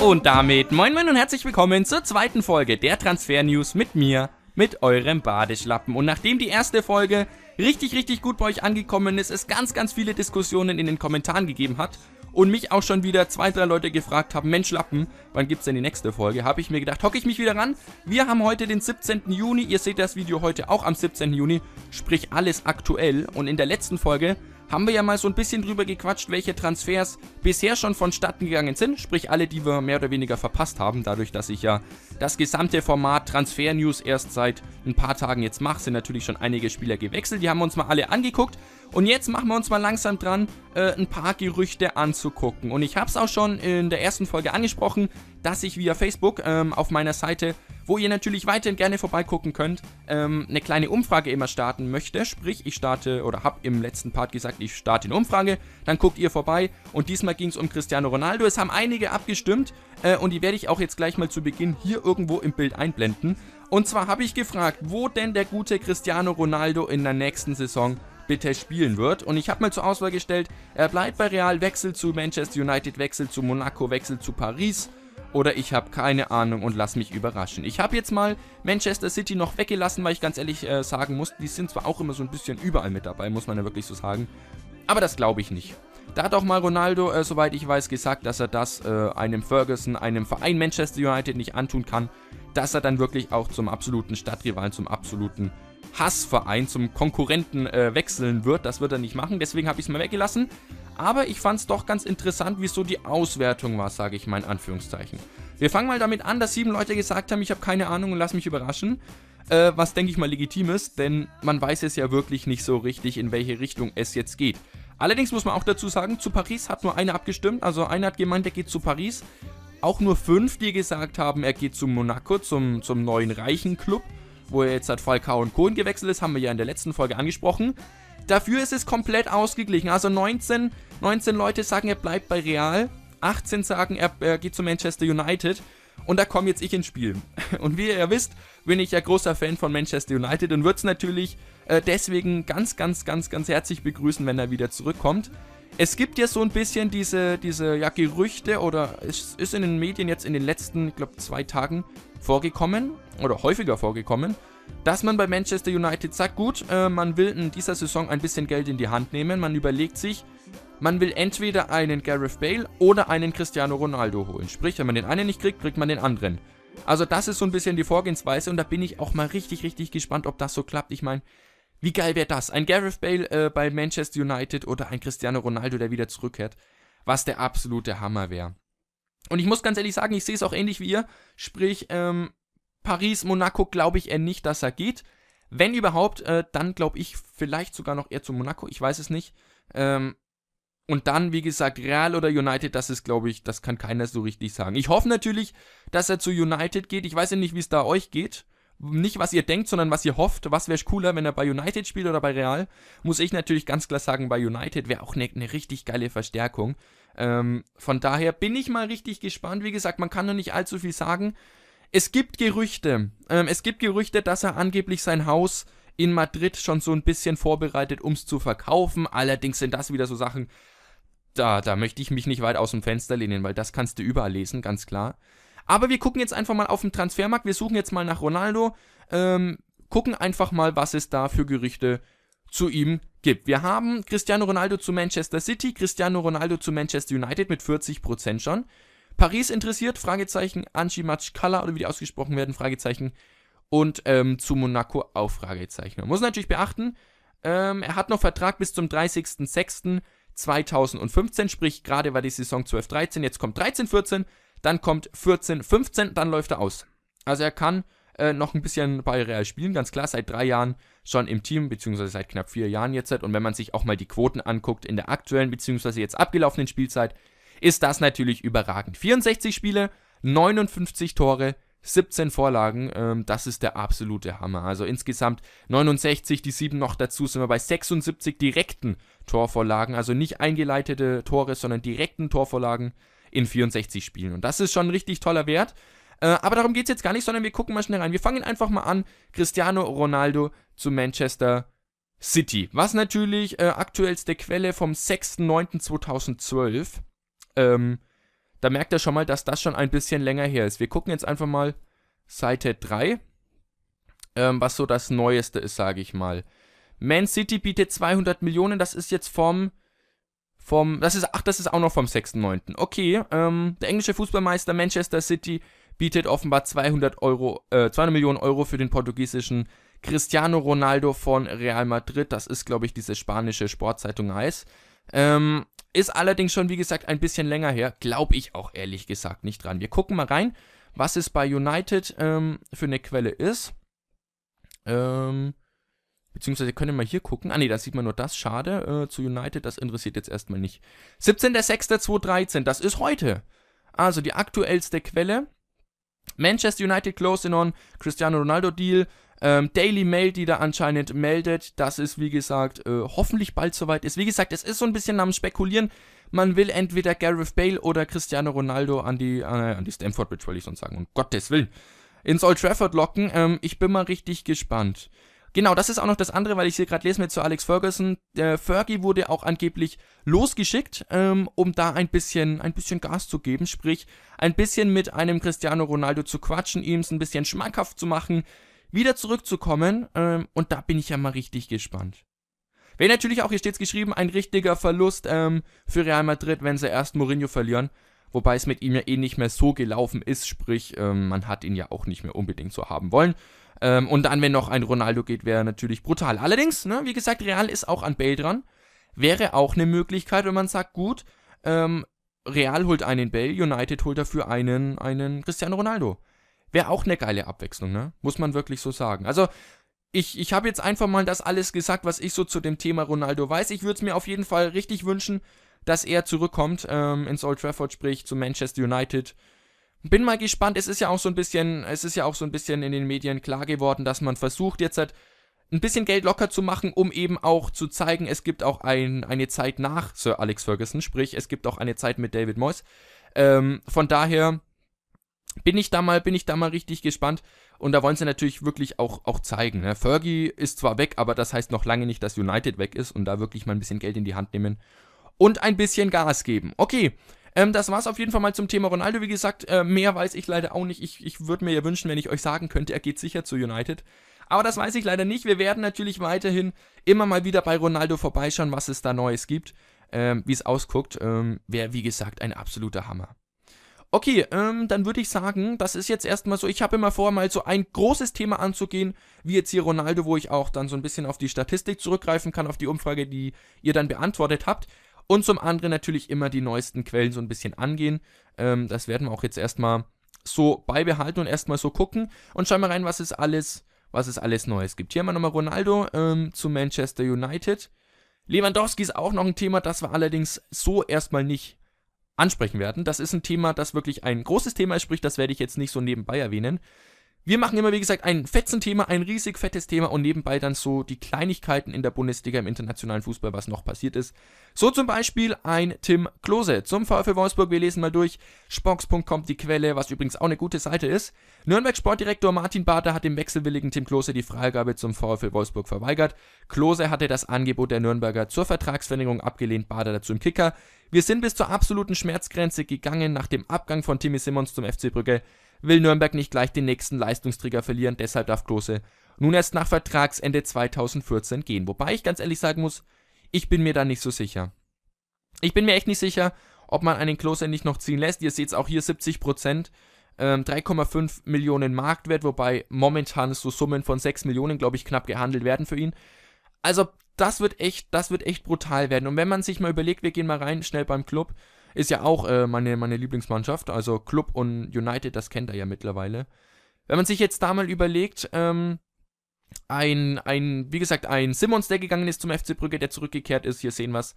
Und damit moin moin und herzlich willkommen zur zweiten Folge der Transfer News mit mir, mit eurem Badeschlappen. Und nachdem die erste Folge richtig, richtig gut bei euch angekommen ist, es ganz, ganz viele Diskussionen in den Kommentaren gegeben hat und mich auch schon wieder zwei, drei Leute gefragt haben, Mensch Lappen, wann gibt's denn die nächste Folge? Habe ich mir gedacht, hocke ich mich wieder ran. Wir haben heute den 17. Juni, ihr seht das Video heute auch am 17. Juni, sprich alles aktuell. Und in der letzten Folge haben wir ja mal so ein bisschen drüber gequatscht, welche Transfers bisher schon vonstatten gegangen sind, sprich alle, die wir mehr oder weniger verpasst haben, dadurch, dass ich ja das gesamte Format Transfer News erst seit ein paar Tagen jetzt mache, sind natürlich schon einige Spieler gewechselt, die haben wir uns mal alle angeguckt und jetzt machen wir uns mal langsam dran, äh, ein paar Gerüchte anzugucken und ich habe es auch schon in der ersten Folge angesprochen, dass ich via Facebook ähm, auf meiner Seite wo ihr natürlich weiterhin gerne vorbeigucken könnt, ähm, eine kleine Umfrage immer starten möchte. Sprich, ich starte oder habe im letzten Part gesagt, ich starte eine Umfrage, dann guckt ihr vorbei und diesmal ging es um Cristiano Ronaldo. Es haben einige abgestimmt äh, und die werde ich auch jetzt gleich mal zu Beginn hier irgendwo im Bild einblenden. Und zwar habe ich gefragt, wo denn der gute Cristiano Ronaldo in der nächsten Saison bitte spielen wird. Und ich habe mal zur Auswahl gestellt, er bleibt bei Real, wechselt zu Manchester United, wechselt zu Monaco, wechselt zu Paris oder ich habe keine Ahnung und lass mich überraschen. Ich habe jetzt mal Manchester City noch weggelassen, weil ich ganz ehrlich äh, sagen muss, die sind zwar auch immer so ein bisschen überall mit dabei, muss man ja wirklich so sagen, aber das glaube ich nicht. Da hat auch mal Ronaldo, äh, soweit ich weiß, gesagt, dass er das äh, einem Ferguson, einem Verein Manchester United nicht antun kann, dass er dann wirklich auch zum absoluten Stadtrivalen, zum absoluten Hassverein, zum Konkurrenten äh, wechseln wird. Das wird er nicht machen, deswegen habe ich es mal weggelassen aber ich fand es doch ganz interessant, wieso die Auswertung war, sage ich mal in Anführungszeichen. Wir fangen mal damit an, dass sieben Leute gesagt haben, ich habe keine Ahnung und lass mich überraschen. Äh, was denke ich mal legitim ist, denn man weiß es ja wirklich nicht so richtig, in welche Richtung es jetzt geht. Allerdings muss man auch dazu sagen, zu Paris hat nur einer abgestimmt, also einer hat gemeint, er geht zu Paris. Auch nur fünf, die gesagt haben, er geht zu Monaco, zum, zum neuen reichen Club, wo er jetzt hat Falcao und Cohen gewechselt ist, haben wir ja in der letzten Folge angesprochen. Dafür ist es komplett ausgeglichen. Also 19, 19 Leute sagen, er bleibt bei Real, 18 sagen, er, er geht zu Manchester United. Und da komme jetzt ich ins Spiel. Und wie ihr wisst, bin ich ja großer Fan von Manchester United und würde es natürlich äh, deswegen ganz, ganz, ganz, ganz herzlich begrüßen, wenn er wieder zurückkommt. Es gibt ja so ein bisschen diese, diese ja, Gerüchte oder es ist in den Medien jetzt in den letzten, ich glaube, zwei Tagen vorgekommen oder häufiger vorgekommen, dass man bei Manchester United sagt, gut, äh, man will in dieser Saison ein bisschen Geld in die Hand nehmen, man überlegt sich, man will entweder einen Gareth Bale oder einen Cristiano Ronaldo holen. Sprich, wenn man den einen nicht kriegt, kriegt man den anderen. Also das ist so ein bisschen die Vorgehensweise und da bin ich auch mal richtig, richtig gespannt, ob das so klappt. Ich meine, wie geil wäre das? Ein Gareth Bale äh, bei Manchester United oder ein Cristiano Ronaldo, der wieder zurückkehrt. Was der absolute Hammer wäre. Und ich muss ganz ehrlich sagen, ich sehe es auch ähnlich wie ihr. Sprich, ähm, Paris, Monaco glaube ich eher nicht, dass er geht. Wenn überhaupt, äh, dann glaube ich vielleicht sogar noch eher zu Monaco, ich weiß es nicht. Ähm, und dann, wie gesagt, Real oder United, das ist, glaube ich, das kann keiner so richtig sagen. Ich hoffe natürlich, dass er zu United geht. Ich weiß ja nicht, wie es da euch geht. Nicht, was ihr denkt, sondern was ihr hofft. Was wäre cooler, wenn er bei United spielt oder bei Real? Muss ich natürlich ganz klar sagen, bei United wäre auch eine ne richtig geile Verstärkung. Ähm, von daher bin ich mal richtig gespannt. Wie gesagt, man kann noch nicht allzu viel sagen. Es gibt Gerüchte, ähm, es gibt Gerüchte, dass er angeblich sein Haus in Madrid schon so ein bisschen vorbereitet, um es zu verkaufen. Allerdings sind das wieder so Sachen, da, da möchte ich mich nicht weit aus dem Fenster lehnen, weil das kannst du überall lesen, ganz klar. Aber wir gucken jetzt einfach mal auf den Transfermarkt. Wir suchen jetzt mal nach Ronaldo. Ähm, gucken einfach mal, was es da für Gerüchte zu ihm gibt. Wir haben Cristiano Ronaldo zu Manchester City, Cristiano Ronaldo zu Manchester United mit 40% schon. Paris interessiert, Fragezeichen, Anji Machkala oder wie die ausgesprochen werden, Fragezeichen. Und ähm, zu Monaco auch Fragezeichen. Man muss natürlich beachten, ähm, er hat noch Vertrag bis zum 30.06.2015, sprich gerade war die Saison 12-13, jetzt kommt 13-14, dann kommt 14-15, dann läuft er aus. Also er kann äh, noch ein bisschen bei Real spielen, ganz klar, seit drei Jahren schon im Team, beziehungsweise seit knapp vier Jahren jetzt. Halt. Und wenn man sich auch mal die Quoten anguckt in der aktuellen, beziehungsweise jetzt abgelaufenen Spielzeit, ist das natürlich überragend. 64 Spiele, 59 Tore, 17 Vorlagen, ähm, das ist der absolute Hammer. Also insgesamt 69, die 7 noch dazu, sind wir bei 76 direkten Torvorlagen, also nicht eingeleitete Tore, sondern direkten Torvorlagen in 64 Spielen. Und das ist schon ein richtig toller Wert. Äh, aber darum geht es jetzt gar nicht, sondern wir gucken mal schnell rein. Wir fangen einfach mal an. Cristiano Ronaldo zu Manchester City. Was natürlich äh, aktuellste Quelle vom 6.9.2012. Ähm, da merkt ihr schon mal, dass das schon ein bisschen länger her ist. Wir gucken jetzt einfach mal Seite 3, ähm, was so das Neueste ist, sage ich mal. Man City bietet 200 Millionen, das ist jetzt vom, vom, das ist, ach, das ist auch noch vom 6.9. Okay, ähm, der englische Fußballmeister Manchester City bietet offenbar 200, Euro, äh, 200 Millionen Euro für den portugiesischen Cristiano Ronaldo von Real Madrid. Das ist, glaube ich, diese spanische Sportzeitung heißt. Ähm, ist allerdings schon, wie gesagt, ein bisschen länger her. Glaube ich auch ehrlich gesagt nicht dran. Wir gucken mal rein, was es bei United ähm, für eine Quelle ist. Ähm, beziehungsweise können wir mal hier gucken. Ah ne, da sieht man nur das. Schade. Äh, zu United, das interessiert jetzt erstmal nicht. 17.06.2013, das ist heute. Also die aktuellste Quelle. Manchester United closing on Cristiano Ronaldo Deal. Ähm, Daily Mail, die da anscheinend meldet, dass es, wie gesagt, äh, hoffentlich bald soweit ist. Wie gesagt, es ist so ein bisschen am Spekulieren. Man will entweder Gareth Bale oder Cristiano Ronaldo an die, äh, an die Stamford Bridge, wollte ich sonst sagen, um Gottes Willen, ins Old Trafford locken. Ähm, ich bin mal richtig gespannt. Genau, das ist auch noch das andere, weil ich hier gerade lese mit zu Alex Ferguson. Der Fergie wurde auch angeblich losgeschickt, ähm, um da ein bisschen, ein bisschen Gas zu geben, sprich ein bisschen mit einem Cristiano Ronaldo zu quatschen, ihm es ein bisschen schmackhaft zu machen, wieder zurückzukommen. Ähm, und da bin ich ja mal richtig gespannt. Wäre natürlich auch, hier steht es geschrieben, ein richtiger Verlust ähm, für Real Madrid, wenn sie erst Mourinho verlieren. Wobei es mit ihm ja eh nicht mehr so gelaufen ist, sprich, ähm, man hat ihn ja auch nicht mehr unbedingt so haben wollen. Ähm, und dann, wenn noch ein Ronaldo geht, wäre natürlich brutal. Allerdings, ne, wie gesagt, Real ist auch an Bale dran. Wäre auch eine Möglichkeit, wenn man sagt, gut, ähm, Real holt einen Bell, United holt dafür einen, einen Cristiano Ronaldo. Wäre auch eine geile Abwechslung, ne? Muss man wirklich so sagen. Also, ich, ich habe jetzt einfach mal das alles gesagt, was ich so zu dem Thema Ronaldo weiß. Ich würde es mir auf jeden Fall richtig wünschen, dass er zurückkommt ähm, ins Old Trafford, sprich zu Manchester United. Bin mal gespannt. Es ist ja auch so ein bisschen, es ist ja auch so ein bisschen in den Medien klar geworden, dass man versucht jetzt halt ein bisschen Geld locker zu machen, um eben auch zu zeigen, es gibt auch ein, eine Zeit nach Sir Alex Ferguson, sprich es gibt auch eine Zeit mit David Moyes. Ähm, von daher bin ich da mal, bin ich da mal richtig gespannt. Und da wollen sie natürlich wirklich auch, auch zeigen. Ne? Fergie ist zwar weg, aber das heißt noch lange nicht, dass United weg ist und da wirklich mal ein bisschen Geld in die Hand nehmen und ein bisschen Gas geben. Okay. Ähm, das war's auf jeden Fall mal zum Thema Ronaldo. Wie gesagt, äh, mehr weiß ich leider auch nicht. Ich, ich würde mir ja wünschen, wenn ich euch sagen könnte, er geht sicher zu United. Aber das weiß ich leider nicht. Wir werden natürlich weiterhin immer mal wieder bei Ronaldo vorbeischauen, was es da Neues gibt, ähm, wie es ausguckt. Ähm, Wäre, wie gesagt, ein absoluter Hammer. Okay, ähm, dann würde ich sagen, das ist jetzt erstmal so. Ich habe immer vor, mal so ein großes Thema anzugehen, wie jetzt hier Ronaldo, wo ich auch dann so ein bisschen auf die Statistik zurückgreifen kann, auf die Umfrage, die ihr dann beantwortet habt. Und zum anderen natürlich immer die neuesten Quellen so ein bisschen angehen. Ähm, das werden wir auch jetzt erstmal so beibehalten und erstmal so gucken. Und schauen mal rein, was es alles, was es alles Neues gibt. Hier haben wir nochmal Ronaldo ähm, zu Manchester United. Lewandowski ist auch noch ein Thema, das wir allerdings so erstmal nicht ansprechen werden. Das ist ein Thema, das wirklich ein großes Thema ist, sprich, das werde ich jetzt nicht so nebenbei erwähnen. Wir machen immer, wie gesagt, ein fetzen Thema, ein riesig fettes Thema und nebenbei dann so die Kleinigkeiten in der Bundesliga im internationalen Fußball, was noch passiert ist. So zum Beispiel ein Tim Klose zum VfL Wolfsburg. Wir lesen mal durch. Spox.com die Quelle, was übrigens auch eine gute Seite ist. Nürnberg Sportdirektor Martin Bader hat dem wechselwilligen Tim Klose die Freigabe zum VfL Wolfsburg verweigert. Klose hatte das Angebot der Nürnberger zur Vertragsverlängerung abgelehnt. Bader dazu im Kicker. Wir sind bis zur absoluten Schmerzgrenze gegangen nach dem Abgang von Timmy Simmons zum FC Brügge will Nürnberg nicht gleich den nächsten Leistungsträger verlieren, deshalb darf Klose nun erst nach Vertragsende 2014 gehen. Wobei ich ganz ehrlich sagen muss, ich bin mir da nicht so sicher. Ich bin mir echt nicht sicher, ob man einen Klose nicht noch ziehen lässt. Ihr seht es auch hier 70 Prozent. 3,5 ähm, Millionen Marktwert, wobei momentan so Summen von 6 Millionen, glaube ich, knapp gehandelt werden für ihn. Also, das wird echt, das wird echt brutal werden. Und wenn man sich mal überlegt, wir gehen mal rein, schnell beim Club, ist ja auch äh, meine, meine Lieblingsmannschaft. Also Club und United, das kennt er ja mittlerweile. Wenn man sich jetzt da mal überlegt, ähm, ein, ein, wie gesagt, ein Simmons, der gegangen ist zum FC Brügge, der zurückgekehrt ist, hier sehen wir es.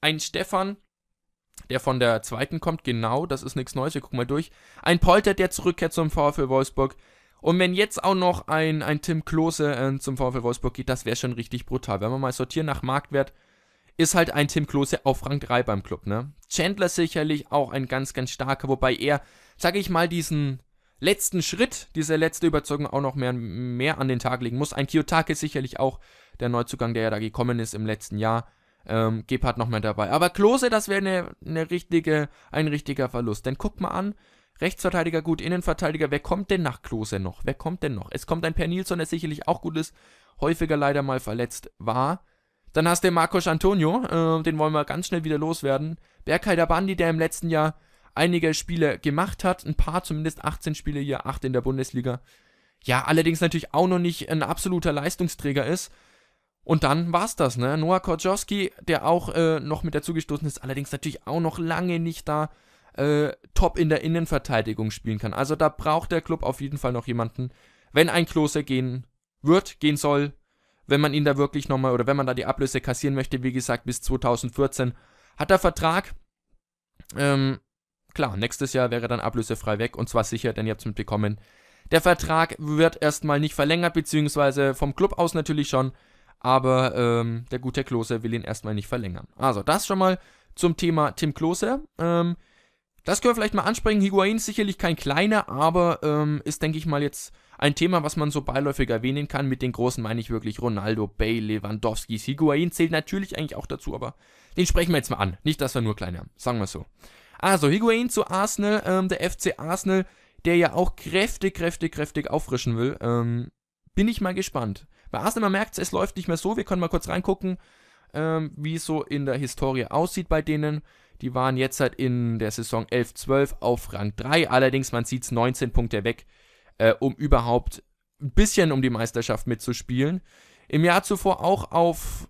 Ein Stefan, der von der zweiten kommt, genau, das ist nichts Neues, wir gucken mal durch. Ein Polter, der zurückkehrt zum VfL Wolfsburg. Und wenn jetzt auch noch ein, ein Tim Klose äh, zum VfL Wolfsburg geht, das wäre schon richtig brutal. Wenn wir mal sortieren nach Marktwert, ist halt ein Tim Klose auf Rang 3 beim Club, ne? Chandler sicherlich auch ein ganz, ganz starker, wobei er, sag ich mal, diesen letzten Schritt, diese letzte Überzeugung auch noch mehr, mehr an den Tag legen muss. Ein Kiyotake sicherlich auch der Neuzugang, der ja da gekommen ist im letzten Jahr. Ähm, Gebhardt noch mehr dabei. Aber Klose, das wäre ne, ne richtige, ein richtiger Verlust. Denn guck mal an, Rechtsverteidiger gut, Innenverteidiger, wer kommt denn nach Klose noch? Wer kommt denn noch? Es kommt ein Per Nilsson, der sicherlich auch gut ist, häufiger leider mal verletzt war. Dann hast du den Marcos Antonio, äh, den wollen wir ganz schnell wieder loswerden. Berkay Bandi, der im letzten Jahr einige Spiele gemacht hat, ein paar, zumindest 18 Spiele hier, 8 in der Bundesliga. Ja, allerdings natürlich auch noch nicht ein absoluter Leistungsträger ist. Und dann war's das, ne? Noah Korczowski, der auch äh, noch mit dazugestoßen ist, allerdings natürlich auch noch lange nicht da äh, top in der Innenverteidigung spielen kann. Also da braucht der Club auf jeden Fall noch jemanden. Wenn ein Klose gehen wird, gehen soll, wenn man ihn da wirklich nochmal oder wenn man da die Ablöse kassieren möchte, wie gesagt, bis 2014 hat er Vertrag. Ähm, klar, nächstes Jahr wäre dann ablösefrei weg und zwar sicher, denn ihr habt es mitbekommen. Der Vertrag wird erstmal nicht verlängert, beziehungsweise vom Club aus natürlich schon, aber ähm, der gute Klose will ihn erstmal nicht verlängern. Also, das schon mal zum Thema Tim Klose. Ähm, das können wir vielleicht mal ansprechen. Higuain ist sicherlich kein kleiner, aber ähm, ist, denke ich mal, jetzt ein Thema, was man so beiläufig erwähnen kann, mit den Großen meine ich wirklich Ronaldo, Bay, Lewandowski, Higuain zählt natürlich eigentlich auch dazu, aber den sprechen wir jetzt mal an. Nicht, dass wir nur kleine haben, sagen wir so. Also, Higuain zu Arsenal, ähm, der FC Arsenal, der ja auch kräftig, kräftig, kräftig auffrischen will, ähm, bin ich mal gespannt. Bei Arsenal, man merkt es, läuft nicht mehr so. Wir können mal kurz reingucken, ähm, wie es so in der Historie aussieht bei denen. Die waren jetzt halt in der Saison 11-12 auf Rang 3. Allerdings, man sieht es 19 Punkte weg äh, um überhaupt ein bisschen um die Meisterschaft mitzuspielen. Im Jahr zuvor auch auf.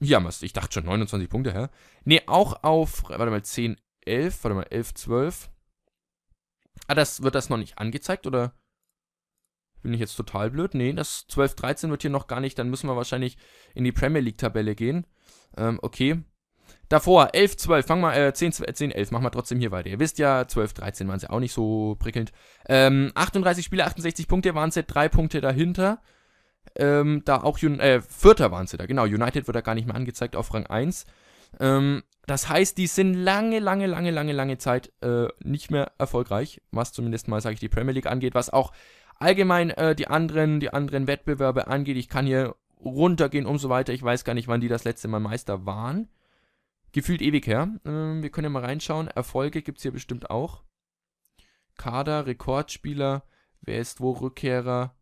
Ja, ich dachte schon 29 Punkte, hä? Nee, auch auf, warte mal, 10, 11, warte mal, 11, 12. Ah, das wird das noch nicht angezeigt, oder? Bin ich jetzt total blöd? Nee, das 12, 13 wird hier noch gar nicht. Dann müssen wir wahrscheinlich in die Premier League-Tabelle gehen. Ähm, okay. Davor 11, 12, fang mal, äh, 10, 10, 11, mach mal trotzdem hier weiter. Ihr wisst ja, 12, 13 waren sie auch nicht so prickelnd. Ähm, 38 Spiele, 68 Punkte waren sie, 3 Punkte dahinter. Ähm, da auch, äh, Vierter waren sie da, genau. United wird da gar nicht mehr angezeigt auf Rang 1. Ähm, das heißt, die sind lange, lange, lange, lange, lange Zeit äh, nicht mehr erfolgreich, was zumindest mal, sage ich, die Premier League angeht, was auch allgemein äh, die anderen, die anderen Wettbewerbe angeht. Ich kann hier runtergehen und so weiter. Ich weiß gar nicht, wann die das letzte Mal Meister waren. Gefühlt ewig her. Ähm, wir können ja mal reinschauen. Erfolge gibt es hier bestimmt auch. Kader, Rekordspieler, wer ist wo Rückkehrer.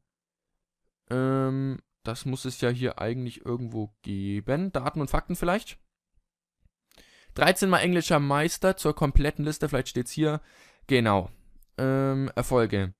Ähm, das muss es ja hier eigentlich irgendwo geben. Daten und Fakten vielleicht. 13 mal englischer Meister zur kompletten Liste, vielleicht steht es hier. Genau. Ähm, Erfolge.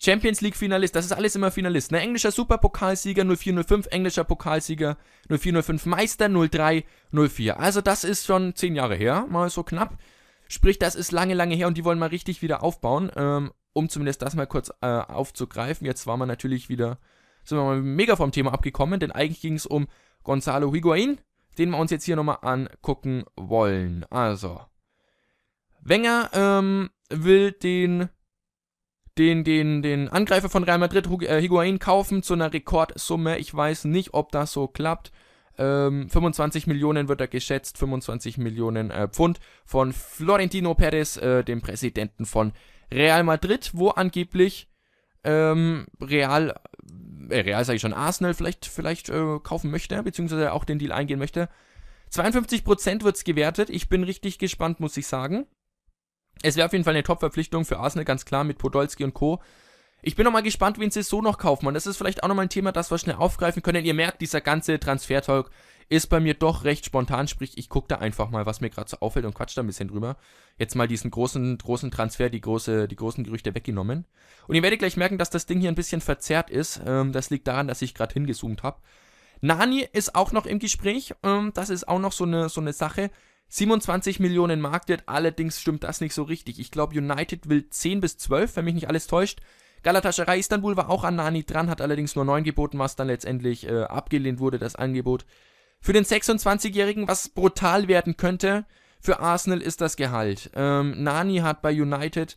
Champions League Finalist, das ist alles immer Finalist. Ne? Englischer Superpokalsieger 0405, englischer Pokalsieger 0405, Meister 0304. Also das ist schon zehn Jahre her, mal so knapp. Sprich, das ist lange, lange her und die wollen mal richtig wieder aufbauen, ähm, um zumindest das mal kurz äh, aufzugreifen. Jetzt waren wir natürlich wieder, sind wir mal mega vom Thema abgekommen, denn eigentlich ging es um Gonzalo Higuain, den wir uns jetzt hier nochmal angucken wollen. Also, Wenger ähm, will den den, den, den Angreifer von Real Madrid, äh, Higuain, kaufen zu einer Rekordsumme. Ich weiß nicht, ob das so klappt. Ähm, 25 Millionen wird er geschätzt, 25 Millionen äh, Pfund von Florentino Perez, äh, dem Präsidenten von Real Madrid, wo angeblich ähm, Real, äh, Real sage ich schon, Arsenal vielleicht, vielleicht äh, kaufen möchte, beziehungsweise auch den Deal eingehen möchte. 52% wird es gewertet, ich bin richtig gespannt, muss ich sagen. Es wäre auf jeden Fall eine Top-Verpflichtung für Arsenal, ganz klar, mit Podolski und Co. Ich bin nochmal gespannt, wen sie so noch kaufen. Und das ist vielleicht auch nochmal ein Thema, das wir schnell aufgreifen können. Ihr merkt, dieser ganze Transfer-Talk ist bei mir doch recht spontan. Sprich, ich gucke da einfach mal, was mir gerade so auffällt und quatsch da ein bisschen drüber. Jetzt mal diesen großen, großen Transfer, die, große, die großen Gerüchte weggenommen. Und ihr werdet gleich merken, dass das Ding hier ein bisschen verzerrt ist. Ähm, das liegt daran, dass ich gerade hingezoomt habe. Nani ist auch noch im Gespräch. Ähm, das ist auch noch so eine, so eine Sache. 27 Millionen Marktwert, allerdings stimmt das nicht so richtig. Ich glaube, United will 10 bis 12, wenn mich nicht alles täuscht. Galatascherei Istanbul war auch an Nani dran, hat allerdings nur 9 geboten, was dann letztendlich äh, abgelehnt wurde, das Angebot. Für den 26-Jährigen, was brutal werden könnte, für Arsenal ist das Gehalt. Ähm, Nani hat bei United,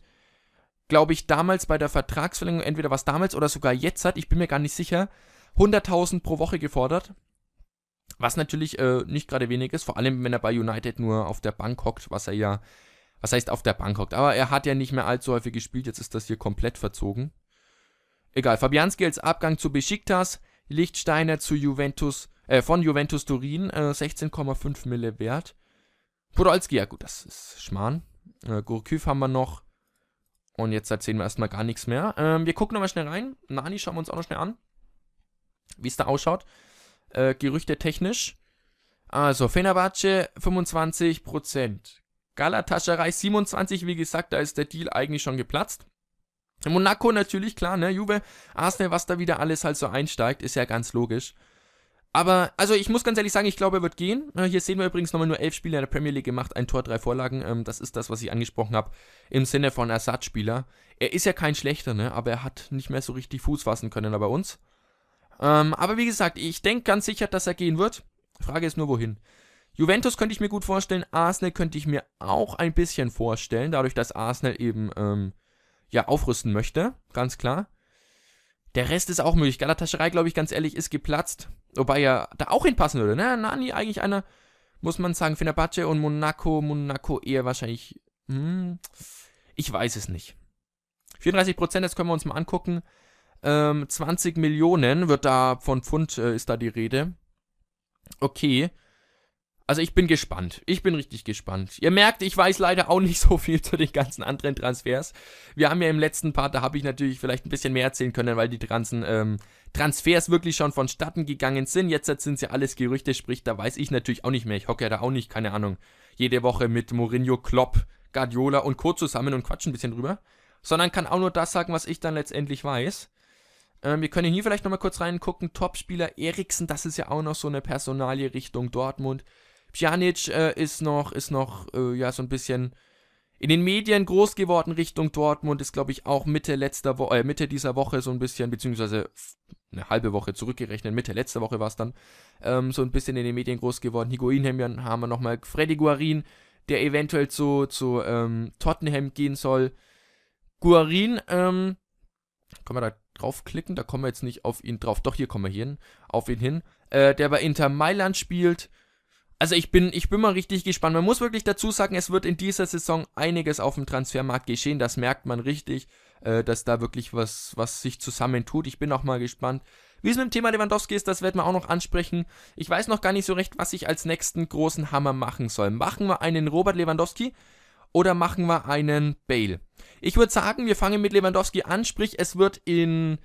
glaube ich, damals bei der Vertragsverlängerung, entweder was damals oder sogar jetzt hat, ich bin mir gar nicht sicher, 100.000 pro Woche gefordert. Was natürlich äh, nicht gerade wenig ist, vor allem wenn er bei United nur auf der Bank hockt, was er ja, was heißt auf der Bank hockt, aber er hat ja nicht mehr allzu häufig gespielt, jetzt ist das hier komplett verzogen. Egal, Fabianski als Abgang zu Besiktas, Lichtsteiner zu Juventus, äh, von Juventus Turin, äh, 16,5 Mille wert. Podolski, ja gut, das ist Schmarrn. Äh, Gurküv haben wir noch. Und jetzt erzählen wir erstmal gar nichts mehr. Ähm, wir gucken nochmal schnell rein. Nani schauen wir uns auch noch schnell an, wie es da ausschaut äh, technisch. Also Fenerbahce 25%. Galatascherei 27, wie gesagt, da ist der Deal eigentlich schon geplatzt. Monaco natürlich, klar, ne, Juve, Arsenal, was da wieder alles halt so einsteigt, ist ja ganz logisch. Aber, also ich muss ganz ehrlich sagen, ich glaube, er wird gehen. Äh, hier sehen wir übrigens nochmal nur elf Spieler in der Premier League gemacht, ein Tor, drei Vorlagen. Ähm, das ist das, was ich angesprochen habe, im Sinne von Ersatzspieler. Er ist ja kein schlechter, ne? Aber er hat nicht mehr so richtig Fuß fassen können bei uns. Ähm, aber wie gesagt, ich denke ganz sicher, dass er gehen wird. Frage ist nur, wohin. Juventus könnte ich mir gut vorstellen, Arsenal könnte ich mir auch ein bisschen vorstellen, dadurch, dass Arsenal eben ähm, ja aufrüsten möchte, ganz klar. Der Rest ist auch möglich. Galatascherei, glaube ich, ganz ehrlich, ist geplatzt, wobei er da auch hinpassen würde. Na, ne? Nani eigentlich einer, muss man sagen, Fenerbahce und Monaco, Monaco eher wahrscheinlich. Hm, ich weiß es nicht. 34 das können wir uns mal angucken. Ähm, 20 Millionen wird da von Pfund äh, ist da die Rede. Okay. Also ich bin gespannt. Ich bin richtig gespannt. Ihr merkt, ich weiß leider auch nicht so viel zu den ganzen anderen Transfers. Wir haben ja im letzten Part, da habe ich natürlich vielleicht ein bisschen mehr erzählen können, weil die ganzen ähm, Transfers wirklich schon vonstatten gegangen sind. Jetzt sind sie ja alles Gerüchte, sprich, da weiß ich natürlich auch nicht mehr. Ich hocke ja da auch nicht, keine Ahnung, jede Woche mit Mourinho, Klopp, Guardiola und Co. zusammen und quatsche ein bisschen drüber. Sondern kann auch nur das sagen, was ich dann letztendlich weiß. Ähm, wir können hier vielleicht nochmal kurz reingucken. Topspieler Eriksen, das ist ja auch noch so eine Personalie Richtung Dortmund. Pjanic äh, ist noch, ist noch, äh, ja, so ein bisschen in den Medien groß geworden Richtung Dortmund, ist, glaube ich, auch Mitte letzter Woche, äh, Mitte dieser Woche so ein bisschen, beziehungsweise eine halbe Woche zurückgerechnet, Mitte letzter Woche war es dann, ähm, so ein bisschen in den Medien groß geworden. Higuain haben wir nochmal, Freddy Guarin, der eventuell zu, zu ähm, Tottenham gehen soll. Guarin, ähm, kommen wir da draufklicken. Da kommen wir jetzt nicht auf ihn drauf. Doch, hier kommen wir hin, auf ihn hin. Äh, der bei Inter Mailand spielt. Also ich bin, ich bin mal richtig gespannt. Man muss wirklich dazu sagen, es wird in dieser Saison einiges auf dem Transfermarkt geschehen. Das merkt man richtig, äh, dass da wirklich was, was sich zusammentut. Ich bin auch mal gespannt. Wie es mit dem Thema Lewandowski ist, das werden wir auch noch ansprechen. Ich weiß noch gar nicht so recht, was ich als nächsten großen Hammer machen soll. Machen wir einen Robert Lewandowski, oder machen wir einen Bale? Ich würde sagen, wir fangen mit Lewandowski an, sprich es wird in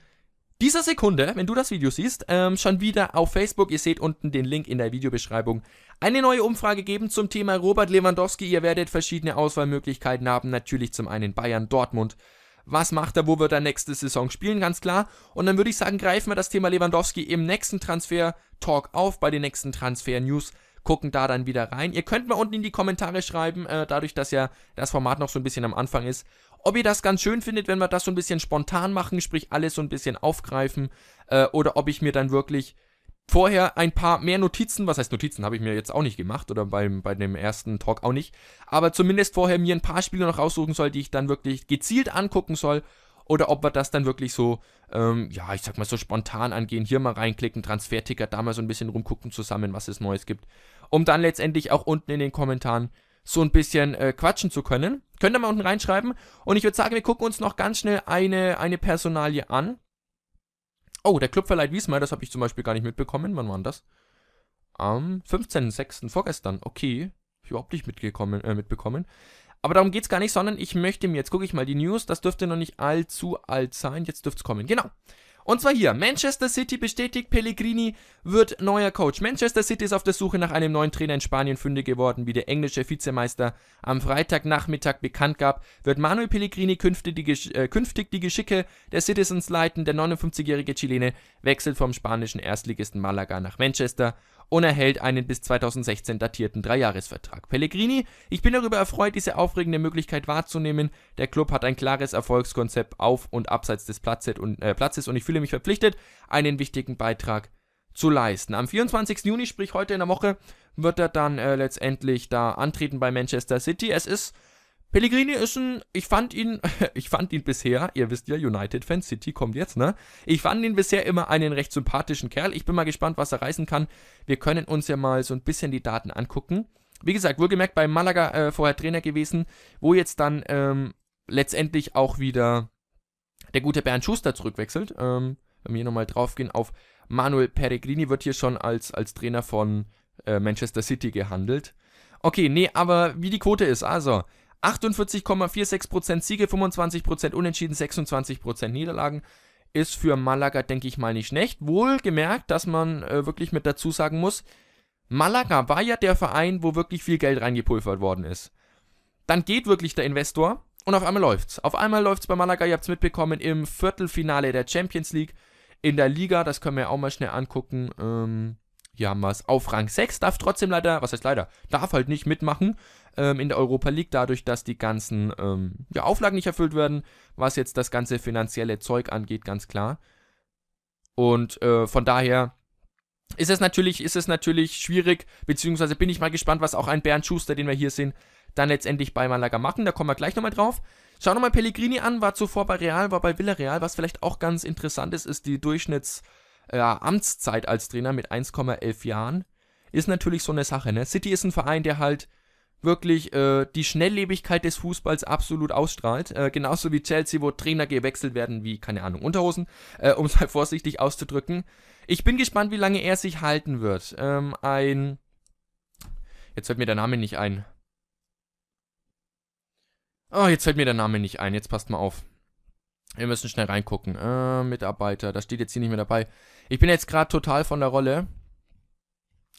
dieser Sekunde, wenn du das Video siehst, ähm, schon wieder auf Facebook, ihr seht unten den Link in der Videobeschreibung, eine neue Umfrage geben zum Thema Robert Lewandowski. Ihr werdet verschiedene Auswahlmöglichkeiten haben, natürlich zum einen Bayern, Dortmund. Was macht er, wo wird er nächste Saison spielen, ganz klar. Und dann würde ich sagen, greifen wir das Thema Lewandowski im nächsten Transfer-Talk auf, bei den nächsten Transfer-News gucken da dann wieder rein. Ihr könnt mal unten in die Kommentare schreiben, äh, dadurch, dass ja das Format noch so ein bisschen am Anfang ist, ob ihr das ganz schön findet, wenn wir das so ein bisschen spontan machen, sprich alles so ein bisschen aufgreifen, äh, oder ob ich mir dann wirklich vorher ein paar mehr Notizen, was heißt Notizen, habe ich mir jetzt auch nicht gemacht oder beim, bei dem ersten Talk auch nicht, aber zumindest vorher mir ein paar Spiele noch raussuchen soll, die ich dann wirklich gezielt angucken soll oder ob wir das dann wirklich so, ähm, ja, ich sag mal so spontan angehen, hier mal reinklicken, Transferticker, da mal so ein bisschen rumgucken zusammen, was es Neues gibt um dann letztendlich auch unten in den Kommentaren so ein bisschen äh, quatschen zu können. Könnt ihr mal unten reinschreiben. Und ich würde sagen, wir gucken uns noch ganz schnell eine, eine Personalie an. Oh, der Club verleiht Wiesmar, das habe ich zum Beispiel gar nicht mitbekommen. Wann war das? Am 15.06. vorgestern. Okay, hab ich überhaupt nicht mitgekommen, äh, mitbekommen. Aber darum geht es gar nicht, sondern ich möchte mir, jetzt gucke ich mal die News, das dürfte noch nicht allzu alt sein, jetzt dürfte es kommen. Genau. Und zwar hier, Manchester City bestätigt, Pellegrini wird neuer Coach. Manchester City ist auf der Suche nach einem neuen Trainer in Spanien fündig geworden, wie der englische Vizemeister am Freitagnachmittag bekannt gab, wird Manuel Pellegrini künftig die, Gesch äh, künftig die Geschicke der Citizens leiten. Der 59-jährige Chilene wechselt vom spanischen Erstligisten Malaga nach Manchester und erhält einen bis 2016 datierten Dreijahresvertrag. Pellegrini, ich bin darüber erfreut, diese aufregende Möglichkeit wahrzunehmen. Der Club hat ein klares Erfolgskonzept auf und abseits des äh, Platzes und, ich fühle mich verpflichtet, einen wichtigen Beitrag zu leisten. Am 24. Juni, sprich heute in der Woche, wird er dann äh, letztendlich da antreten bei Manchester City. Es ist Pellegrini ist ein, ich fand ihn, ich fand ihn bisher, ihr wisst ja, United Fans, City kommt jetzt, ne? Ich fand ihn bisher immer einen recht sympathischen Kerl. Ich bin mal gespannt, was er reißen kann. Wir können uns ja mal so ein bisschen die Daten angucken. Wie gesagt, wohlgemerkt bei Malaga äh, vorher Trainer gewesen, wo jetzt dann ähm, letztendlich auch wieder der gute Bernd Schuster zurückwechselt. Ähm, wenn wir hier nochmal draufgehen auf Manuel Pellegrini, wird hier schon als, als Trainer von äh, Manchester City gehandelt. Okay, nee, aber wie die Quote ist, also 48,46% Siege, 25% Unentschieden, 26% Niederlagen ist für Malaga, denke ich mal, nicht schlecht. Wohlgemerkt, dass man äh, wirklich mit dazu sagen muss, Malaga war ja der Verein, wo wirklich viel Geld reingepulvert worden ist. Dann geht wirklich der Investor und auf einmal läuft's. Auf einmal läuft's bei Malaga, ihr habt's mitbekommen, im Viertelfinale der Champions League in der Liga, das können wir ja auch mal schnell angucken. Ähm, hier haben wir's auf Rang 6, darf trotzdem leider, was heißt leider, darf halt nicht mitmachen, ähm, in der Europa League, dadurch, dass die ganzen ähm, ja, Auflagen nicht erfüllt werden, was jetzt das ganze finanzielle Zeug angeht, ganz klar. Und äh, von daher ist es natürlich, ist es natürlich schwierig, beziehungsweise bin ich mal gespannt, was auch ein Bernd Schuster, den wir hier sehen, dann letztendlich bei Malaga machen. Da kommen wir gleich nochmal drauf. Schauen wir mal Pellegrini an, war zuvor bei Real, war bei Villarreal. Was vielleicht auch ganz interessant ist, ist die Durchschnitts- äh, Amtszeit als Trainer mit 1,11 Jahren. Ist natürlich so eine Sache, ne? City ist ein Verein, der halt wirklich äh, die Schnelllebigkeit des Fußballs absolut ausstrahlt. Äh, genauso wie Chelsea, wo Trainer gewechselt werden wie, keine Ahnung, Unterhosen, äh, um es mal vorsichtig auszudrücken. Ich bin gespannt, wie lange er sich halten wird. Ähm, ein. Jetzt fällt mir der Name nicht ein. Oh, jetzt fällt mir der Name nicht ein. Jetzt passt mal auf. Wir müssen schnell reingucken. Äh, Mitarbeiter, da steht jetzt hier nicht mehr dabei. Ich bin jetzt gerade total von der Rolle.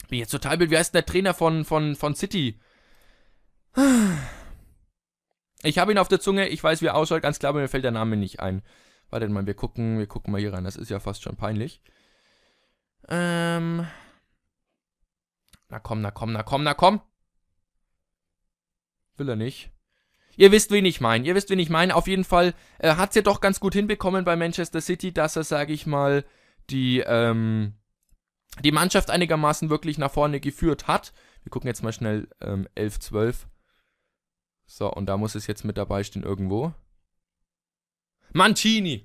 Bin jetzt total blöd. Wie heißt denn der Trainer von, von, von City? Ich habe ihn auf der Zunge, ich weiß, wie er ausschaut, ganz klar, aber mir fällt der Name nicht ein. Warte mal, wir gucken, wir gucken mal hier rein. Das ist ja fast schon peinlich. Ähm. Na komm, na komm, na komm, na komm. Will er nicht. Ihr wisst, wen ich meine. Ihr wisst, wen ich meine. Auf jeden Fall äh, hat es ja doch ganz gut hinbekommen bei Manchester City, dass er, sage ich mal, die, ähm, die Mannschaft einigermaßen wirklich nach vorne geführt hat. Wir gucken jetzt mal schnell ähm, 11, 12. So, und da muss es jetzt mit dabei stehen irgendwo. Mancini!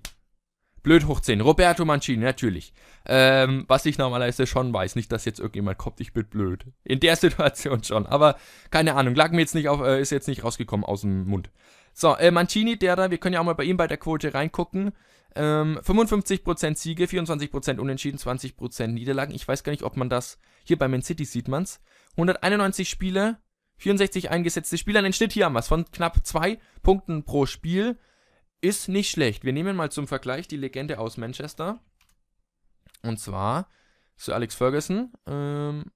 Blöd hoch 10. Roberto Mancini, natürlich. Ähm, was ich normalerweise schon weiß. Nicht, dass jetzt irgendjemand kommt, ich bin blöd. In der Situation schon. Aber keine Ahnung. Lag mir jetzt nicht auf, äh, ist jetzt nicht rausgekommen aus dem Mund. So, äh, Mancini, der da, wir können ja auch mal bei ihm bei der Quote reingucken. Ähm, 55% Siege, 24% Unentschieden, 20% Niederlagen. Ich weiß gar nicht, ob man das. Hier bei Man City sieht man's. 191 Spiele, 64 eingesetzte Spielern Schnitt hier haben was von knapp 2 Punkten pro Spiel. Ist nicht schlecht. Wir nehmen mal zum Vergleich die Legende aus Manchester. Und zwar Sir Alex Ferguson. Ähm,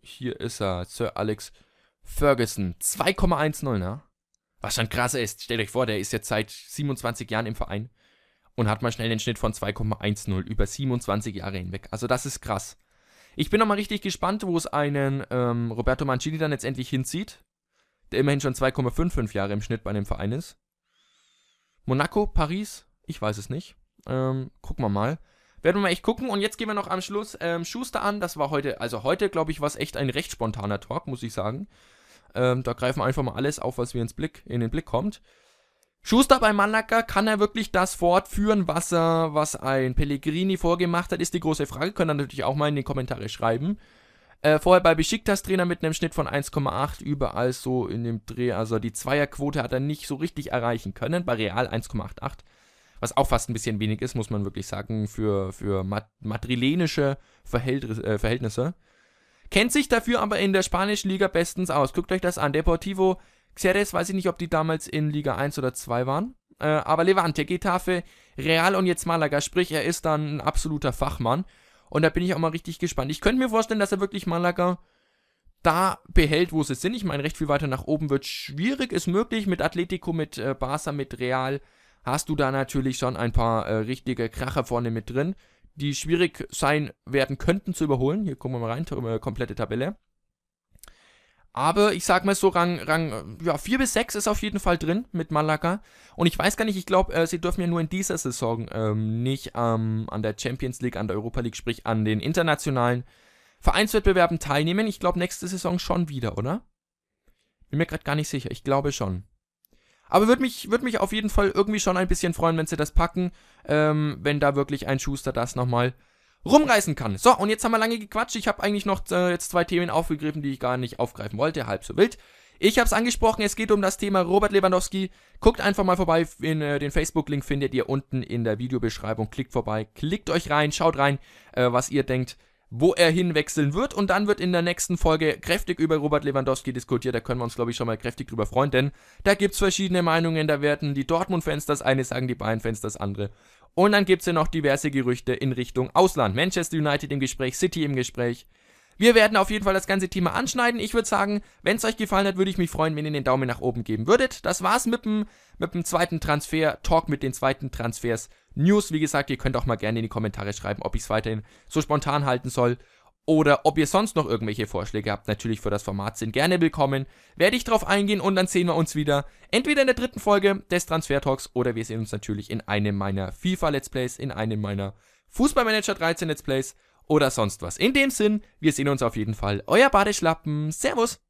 hier ist er, Sir Alex Ferguson. 2,10, ne? Was schon krass ist. Stellt euch vor, der ist jetzt seit 27 Jahren im Verein und hat mal schnell den Schnitt von 2,10 über 27 Jahre hinweg. Also das ist krass. Ich bin nochmal richtig gespannt, wo es einen ähm, Roberto Mancini dann letztendlich hinzieht, der immerhin schon 2,55 Jahre im Schnitt bei einem Verein ist. Monaco, Paris, ich weiß es nicht. Ähm, gucken wir mal. Werden wir mal echt gucken. Und jetzt gehen wir noch am Schluss ähm, Schuster an. Das war heute, also heute, glaube ich, war es echt ein recht spontaner Talk, muss ich sagen. Ähm, da greifen wir einfach mal alles auf, was wir ins Blick, in den Blick kommt. Schuster bei Malaga, kann er wirklich das fortführen, was er, was ein Pellegrini vorgemacht hat, ist die große Frage. Könnt ihr natürlich auch mal in die Kommentare schreiben. Äh, vorher bei Besiktas Trainer mit einem Schnitt von 1,8 überall so in dem Dreh. Also die Zweierquote hat er nicht so richtig erreichen können. Bei Real 1,88. Was auch fast ein bisschen wenig ist, muss man wirklich sagen, für, für madrilenische Verhält äh, Verhältnisse. Kennt sich dafür aber in der spanischen Liga bestens aus. Guckt euch das an. Deportivo Xeres weiß ich nicht, ob die damals in Liga 1 oder 2 waren. Äh, aber Levante, Getafe, Real und jetzt Malaga. Sprich, er ist dann ein absoluter Fachmann. Und da bin ich auch mal richtig gespannt. Ich könnte mir vorstellen, dass er wirklich Malaga da behält, wo sie sind. Ich meine, recht viel weiter nach oben wird schwierig, ist möglich. Mit Atletico, mit äh, Barca, mit Real hast du da natürlich schon ein paar äh, richtige Kracher vorne mit drin, die schwierig sein werden könnten zu überholen. Hier gucken wir mal rein, äh, komplette Tabelle. Aber ich sag mal so, Rang, Rang ja, 4 bis 6 ist auf jeden Fall drin mit Malaga. Und ich weiß gar nicht, ich glaube, äh, sie dürfen ja nur in dieser Saison ähm, nicht ähm, an der Champions League, an der Europa League, sprich an den internationalen Vereinswettbewerben teilnehmen. Ich glaube, nächste Saison schon wieder, oder? Bin mir gerade gar nicht sicher. Ich glaube schon. Aber würde mich, würd mich auf jeden Fall irgendwie schon ein bisschen freuen, wenn sie das packen. Ähm, wenn da wirklich ein Schuster das nochmal rumreißen kann. So, und jetzt haben wir lange gequatscht. Ich habe eigentlich noch äh, jetzt zwei Themen aufgegriffen, die ich gar nicht aufgreifen wollte. Halb so wild. Ich habe es angesprochen, es geht um das Thema Robert Lewandowski. Guckt einfach mal vorbei, in, äh, den Facebook-Link findet ihr unten in der Videobeschreibung. Klickt vorbei, klickt euch rein, schaut rein, äh, was ihr denkt, wo er hinwechseln wird. Und dann wird in der nächsten Folge kräftig über Robert Lewandowski diskutiert. Da können wir uns, glaube ich, schon mal kräftig drüber freuen, denn da gibt es verschiedene Meinungen. Da werden die Dortmund-Fans das eine sagen, die Bayern-Fans das andere. Und dann gibt es ja noch diverse Gerüchte in Richtung Ausland. Manchester United im Gespräch, City im Gespräch. Wir werden auf jeden Fall das ganze Thema anschneiden. Ich würde sagen, wenn es euch gefallen hat, würde ich mich freuen, wenn ihr den Daumen nach oben geben würdet. Das war's mit dem, mit dem zweiten Transfer-Talk, mit den zweiten Transfers-News. Wie gesagt, ihr könnt auch mal gerne in die Kommentare schreiben, ob ich es weiterhin so spontan halten soll oder ob ihr sonst noch irgendwelche Vorschläge habt, natürlich für das Format, sind gerne willkommen. Werde ich drauf eingehen und dann sehen wir uns wieder. Entweder in der dritten Folge des Transfer Talks oder wir sehen uns natürlich in einem meiner FIFA Let's Plays, in einem meiner Fußballmanager 13 Let's Plays oder sonst was. In dem Sinn, wir sehen uns auf jeden Fall. Euer Badeschlappen. Servus!